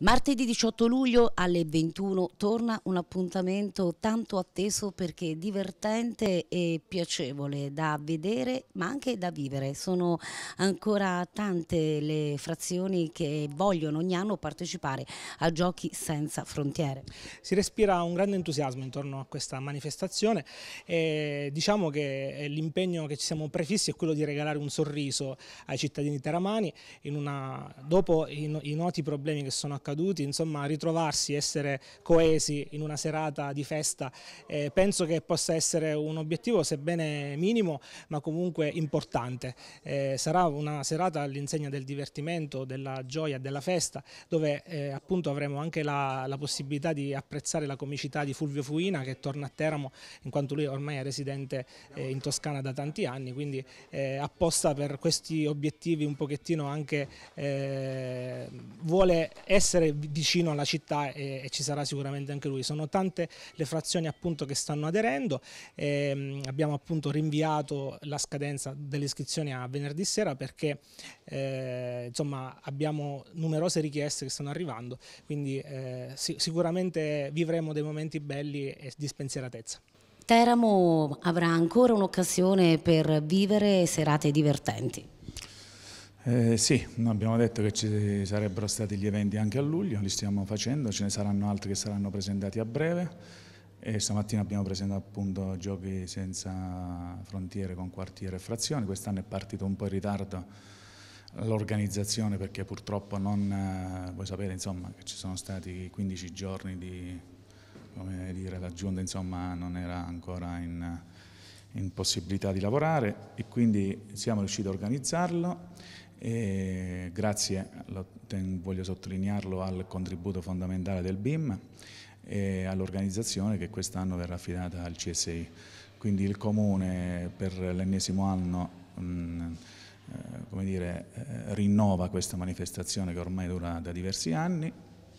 Martedì 18 luglio alle 21 torna un appuntamento tanto atteso perché divertente e piacevole da vedere ma anche da vivere. Sono ancora tante le frazioni che vogliono ogni anno partecipare a Giochi Senza Frontiere. Si respira un grande entusiasmo intorno a questa manifestazione e diciamo che l'impegno che ci siamo prefissi è quello di regalare un sorriso ai cittadini teramani una, dopo i noti problemi che sono accaduti accaduti, insomma ritrovarsi, essere coesi in una serata di festa eh, penso che possa essere un obiettivo sebbene minimo ma comunque importante. Eh, sarà una serata all'insegna del divertimento, della gioia, della festa dove eh, appunto avremo anche la, la, possibilità di apprezzare la comicità di Fulvio Fuina che torna a Teramo in quanto lui ormai è residente eh, in Toscana da tanti anni quindi eh, apposta per questi obiettivi un pochettino anche eh, vuole essere essere vicino alla città e, e, ci sarà sicuramente anche lui. Sono tante le frazioni appunto che stanno aderendo, ehm, abbiamo appunto rinviato la scadenza delle iscrizioni a venerdì sera perché eh, insomma abbiamo numerose richieste che stanno arrivando, quindi eh, si sicuramente vivremo dei momenti belli e di spensieratezza. Teramo avrà ancora un'occasione per vivere serate divertenti. Eh, sì, abbiamo detto che ci sarebbero stati gli eventi anche a luglio, li stiamo facendo, ce ne saranno altri che saranno presentati a breve. E stamattina abbiamo presentato appunto giochi senza frontiere con quartiere e frazioni, quest'anno è partito un po' in ritardo l'organizzazione perché purtroppo non, eh, voi sapete insomma che ci sono stati 15 giorni di, come dire, la giunta insomma non era ancora in, in possibilità di lavorare e quindi siamo riusciti a organizzarlo e grazie, voglio sottolinearlo, al contributo fondamentale del BIM e all'organizzazione che quest'anno verrà affidata al CSI. Quindi il Comune per l'ennesimo anno mh, eh, dire, eh, rinnova questa manifestazione che ormai dura da diversi anni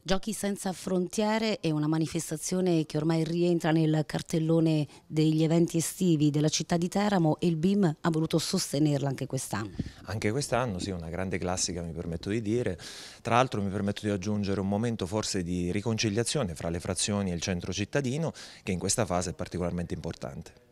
Giochi senza frontiere è una manifestazione che ormai rientra nel cartellone degli eventi estivi della città di Teramo e il BIM ha voluto sostenerla anche quest'anno. Anche quest'anno sì, una grande classica mi permetto di dire. Tra l'altro mi permetto di aggiungere un momento forse di riconciliazione fra le frazioni e il centro cittadino che in questa fase è particolarmente importante.